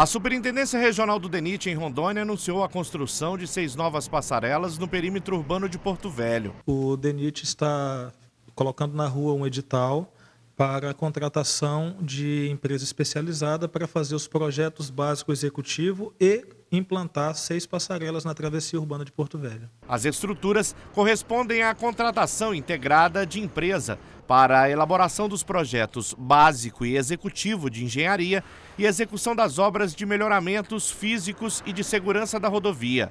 A Superintendência Regional do DENIT em Rondônia anunciou a construção de seis novas passarelas no perímetro urbano de Porto Velho. O DENIT está colocando na rua um edital para a contratação de empresa especializada para fazer os projetos básicos executivo e implantar seis passarelas na travessia urbana de Porto Velho. As estruturas correspondem à contratação integrada de empresa para a elaboração dos projetos básico e executivo de engenharia e execução das obras de melhoramentos físicos e de segurança da rodovia.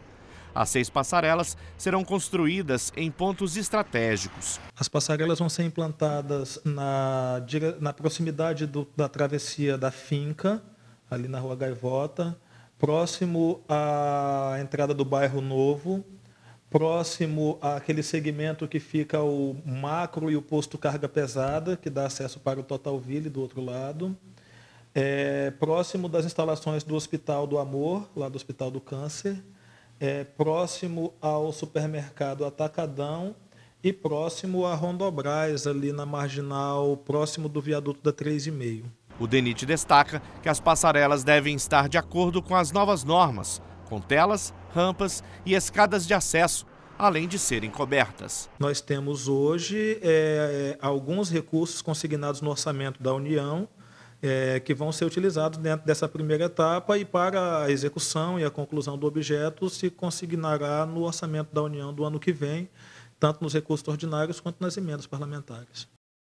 As seis passarelas serão construídas em pontos estratégicos. As passarelas vão ser implantadas na, na proximidade do, da travessia da finca, ali na Rua Gaivota, próximo à entrada do bairro Novo, próximo àquele segmento que fica o macro e o posto carga pesada, que dá acesso para o Total Ville do outro lado. É, próximo das instalações do Hospital do Amor, lá do Hospital do Câncer. É, próximo ao supermercado Atacadão e próximo à Rondobras, ali na marginal, próximo do viaduto da 3,5. O DENIT destaca que as passarelas devem estar de acordo com as novas normas com telas, rampas e escadas de acesso, além de serem cobertas. Nós temos hoje é, alguns recursos consignados no orçamento da União é, que vão ser utilizados dentro dessa primeira etapa e para a execução e a conclusão do objeto se consignará no orçamento da União do ano que vem, tanto nos recursos ordinários quanto nas emendas parlamentares.